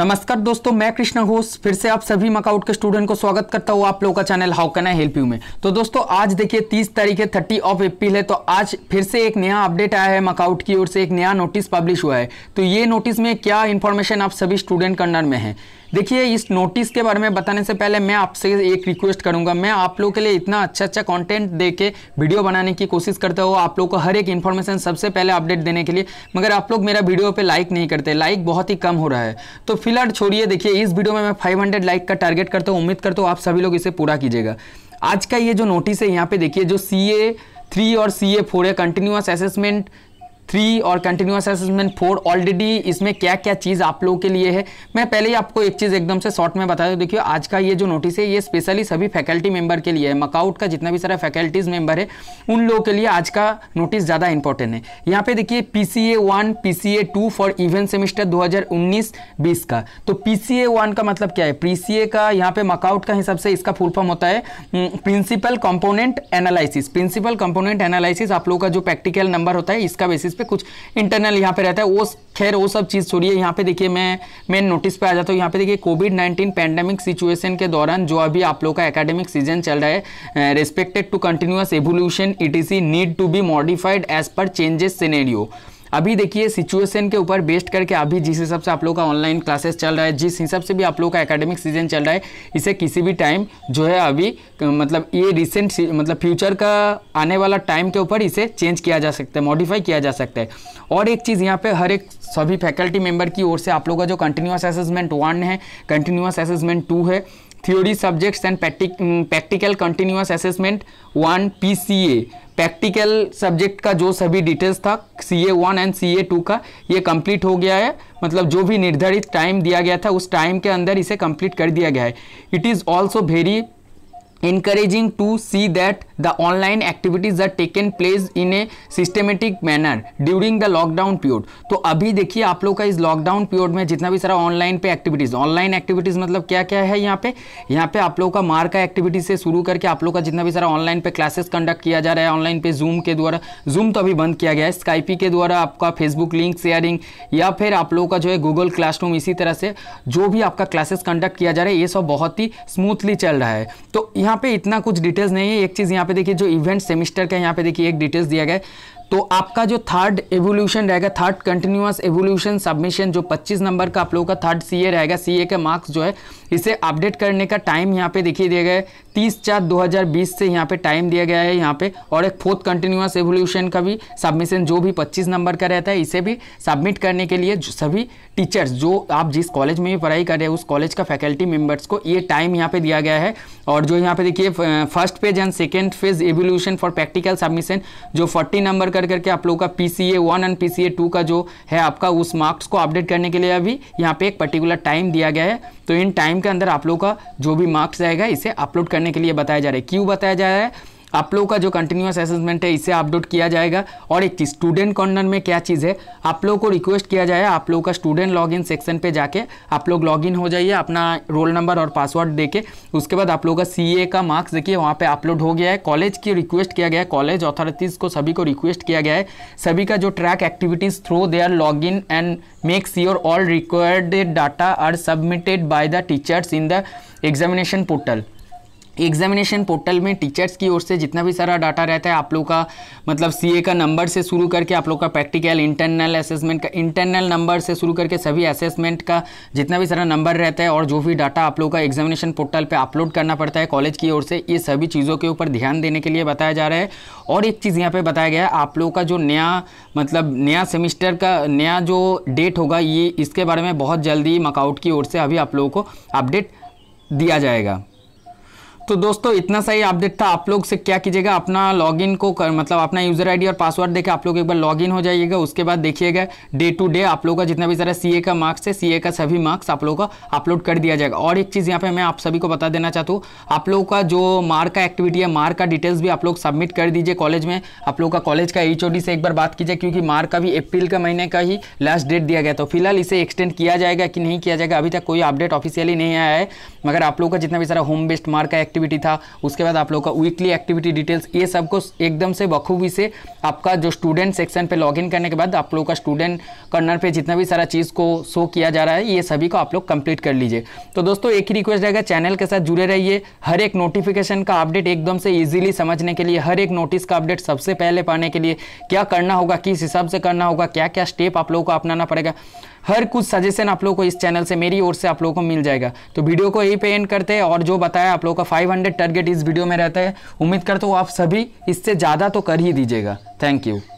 नमस्कार दोस्तों मैं कृष्णा घोष फिर से आप सभी मकाउट के स्टूडेंट को स्वागत करता हूँ आप लोगों का channel how can I help you में तो दोस्तों आज देखिए 30 तारीख है 30 ऑफ अप्रैल है तो आज फिर से एक नया अपडेट आया है मकाउट की ओर से एक नया नोटिस पब्लिश हुआ है तो ये नोटिस में क्या इन्फॉर्मेशन आप सभी स्टूडेंट कर्नर में है देखिए इस नोटिस के बारे में बताने से पहले मैं आपसे एक रिक्वेस्ट करूंगा मैं आप लोगों के लिए इतना अच्छा अच्छा कंटेंट दे के वीडियो बनाने की कोशिश करता हूँ आप लोग को हर एक इन्फॉर्मेशन सबसे पहले अपडेट देने के लिए मगर आप लोग मेरा वीडियो पे लाइक नहीं करते लाइक बहुत ही कम हो रहा है तो फिलहाल छोड़िए देखिए इस वीडियो में मैं फाइव लाइक का टारगेट करता हूँ उम्मीद करता हूँ आप सभी लोग इसे पूरा कीजिएगा आज का ये जो नोटिस है यहाँ पे देखिए जो सी ए थ्री और सी ए फोर है कंटिन्यूस असेसमेंट थ्री और कंटिन्यूस असेसमेंट फोर ऑलरेडी इसमें क्या क्या चीज़ आप लोगों के लिए है मैं पहले ही आपको एक चीज़ एकदम से शॉर्ट में बता दूँ देखिए आज का ये जो नोटिस है ये स्पेशली सभी फैकल्टी मेंबर के लिए है मकाउट का जितना भी सारा फैकल्टीज़ मेंबर है उन लोगों के लिए आज का नोटिस ज़्यादा इंपॉर्टेंट है यहाँ पे देखिए P C A one P C A two for even semester दो हज़ार उन्नीस बीस का तो पी सी ए वन का मतलब क्या है पी सी ए का यहाँ पे मकाउट का हिसाब से इसका फुल फॉर्म होता है principal component analysis principal component analysis आप लोगों का जो प्रैक्टिकल नंबर होता है इसका बेसिस पे कुछ इंटरनल यहाँ पे रहता है वो खैर वो सब चीज़ छोड़िए यहाँ पे देखिए मैं मेन नोटिस पे आ जाता हूँ यहाँ पे देखिए कोविड नाइनटीन पैंडेमिक सिचुएशन के दौरान जो अभी आप लोग का एकेडमिक सीजन चल रहा है respected to continuous evolution it is need to be modified as per changes scenario अभी देखिए सिचुएशन के ऊपर बेस्ड करके अभी जिस हिसाब से आप लोगों का ऑनलाइन क्लासेस चल रहा है जिस हिसाब से भी आप लोग का एकेडमिक सीजन चल रहा है इसे किसी भी टाइम जो है अभी मतलब ये रिसेंट मतलब फ्यूचर का आने वाला टाइम के ऊपर इसे चेंज किया जा सकता है मॉडिफाई किया जा सकता है और एक चीज़ यहाँ पर हर एक सभी फैकल्टी मेम्बर की ओर से आप लोग का जो कंटिन्यूस असेसमेंट वन है कंटिन्यूस असेसमेंट टू है theory subjects and practical continuous assessment one P practical subject का जो सभी डिटेल्स था C A one and C A two का ये कंप्लीट हो गया है मतलब जो भी निर्धारित टाइम दिया गया था उस टाइम के अंदर इसे कंप्लीट कर दिया गया है it is also very encouraging to see that the online activities are taken place in a systematic manner during the lockdown period तो अभी देखिए आप लोग का इस लॉकडाउन पीरियड में जितना भी सारा ऑनलाइन पे एक्टिविटीज़ ऑनलाइन एक्टिविटीज़ मतलब क्या क्या है यहाँ पे यहाँ पे आप लोग का मार का एक्टिविटी से शुरू करके आप लोग का जितना भी सारा ऑनलाइन पे क्लासेस कंडक्ट किया जा रहा है ऑनलाइन पे जूम के द्वारा जूम तो अभी बंद किया गया है स्काइपी के द्वारा आपका फेसबुक लिंक शेयरिंग या फिर आप लोगों का जो है गूगल क्लासरूम इसी तरह से जो भी आपका क्लासेस कंडक्ट किया जा रहा है ये सब बहुत ही स्मूथली चल रहा है तो यहाँ पे इतना कुछ डिटेल्स नहीं है एक चीज़ यहाँ पे देखिए जो इवेंट सेमिस्टर का यहाँ पे देखिए एक डिटेल्स दिया गया तो आपका जो थर्ड एवोल्यूशन रहेगा थर्ड कंटिन्यूस एवोल्यूशन सबमिशन जो 25 नंबर का आप लोगों का थर्ड सीए रहेगा सीए के मार्क्स जो है इसे अपडेट करने का टाइम यहाँ पे देखिए दिया गया है तीस चार 2020 से यहाँ पे टाइम दिया गया है यहाँ पे और एक फोर्थ कंटिन्यूस एवोल्यूशन का भी सबमिशन जो भी 25 नंबर का रहता है इसे भी सबमिट करने के लिए सभी टीचर्स जो आप जिस कॉलेज में भी पढ़ाई कर रहे हैं उस कॉलेज का फैकल्टी मेम्बर्स को ये टाइम यहाँ पे दिया गया है और जो यहाँ पे देखिए first page and second phase evolution for practical submission जो फोर्टी नंबर कर करके आप लोगों का P C A one and P C A two का जो है आपका उस मार्क्स को अपडेट करने के लिए अभी यहाँ पे एक पर्टिकुलर टाइम दिया गया है तो इन टाइम के अंदर आप लोगों का जो भी मार्क्स आएगा इसे अपलोड करने के लिए बताया जा रहा है क्यों बताया जा रहा है आप लोगों का जो कंटिन्यूस असेसमेंट है इसे अपलोड किया जाएगा और एक चीज़ स्टूडेंट कॉर्नर में क्या चीज़ है आप लोगों को रिक्वेस्ट किया जाए आप लोगों का स्टूडेंट लॉगिन सेक्शन पे जाके आप लोग लॉगिन हो जाइए अपना रोल नंबर और पासवर्ड देके उसके बाद आप लोगों का सी का मार्क्स देखिए वहाँ पर अपलोड हो गया है कॉलेज की रिक्वेस्ट किया गया है कॉलेज अथॉरिटीज़ को सभी को रिक्वेस्ट किया गया है सभी का जो track activities through their log in and make sure all required data are submitted by the teachers in the examination portal examination portal में टीचर्स की ओर से जितना भी सारा डाटा रहता है आप लोग का मतलब सीए का नंबर से शुरू करके आप लोग का प्रैक्टिकल इंटरनल असेसमेंट का इंटरनल नंबर से शुरू करके सभी असेसमेंट का जितना भी सारा नंबर रहता है और जो भी डाटा आप लोग का एग्जामिनेशन पोर्टल पे अपलोड करना पड़ता है कॉलेज की ओर से ये सभी चीज़ों के ऊपर ध्यान देने के लिए बताया जा रहा है और एक चीज़ यहाँ पर बताया गया है आप लोग का जो नया मतलब नया सेमिस्टर का नया जो डेट होगा ये इसके बारे में बहुत जल्दी मकआउट की ओर से अभी आप लोगों को अपडेट दिया जाएगा तो दोस्तों इतना सही अपडेट था आप लोग से क्या कीजिएगा अपना लॉगिन को कर मतलब अपना यूज़र आईडी और पासवर्ड देकर आप लोग एक बार लॉगिन हो जाइएगा उसके बाद देखिएगा डे टू डे आप लोगों का जितना भी सारा सीए का मार्क्स है सीए का सभी मार्क्स आप लोगों का अपलोड कर दिया जाएगा और एक चीज़ यहाँ पे मैं आप सभी को बता देना चाहता हूँ आप लोगों का जो मार्क का एक्टिविटी है मार्क का डिटेल्स भी आप लोग सबमिट कर दीजिए कॉलेज में आप लोग का कॉलेज का एच से एक बार बात कीजिए क्योंकि मार्क का भी अप्रैल का महीने का ही लास्ट डेट दिया गया तो फिलहाल इसे एक्सटेंड किया जाएगा कि नहीं किया जाएगा अभी तक कोई अपडेट ऑफिशियली नहीं आया है मगर आप लोग का जितना भी सारा होम बेस्ड मार्क का एक्टिव एक्टिविटी था उसके बाद आप लोग का वीकली एक्टिविटी डिटेल्स ये सब को एकदम से बखूबी से आपका जो स्टूडेंट सेक्शन पे लॉगिन करने के बाद आप लोग का स्टूडेंट कर्नर पे जितना भी सारा चीज़ को शो किया जा रहा है ये सभी को आप लोग कंप्लीट कर लीजिए तो दोस्तों एक ही रिक्वेस्ट रहेगा चैनल के साथ जुड़े रहिए हर एक नोटिफिकेशन का अपडेट एकदम से ईजिली समझने के लिए हर एक नोटिस का अपडेट सबसे पहले पाने के लिए क्या करना होगा किस हिसाब से करना होगा क्या क्या स्टेप आप लोगों को अपनाना पड़ेगा हर कुछ सजेशन आप लोग को इस चैनल से मेरी ओर से आप लोगों को मिल जाएगा तो वीडियो को यही पे एंड करते हैं और जो बताया आप लोगों का 500 टारगेट इस वीडियो में रहता है उम्मीद करता हूँ आप सभी इससे ज़्यादा तो कर ही दीजिएगा थैंक यू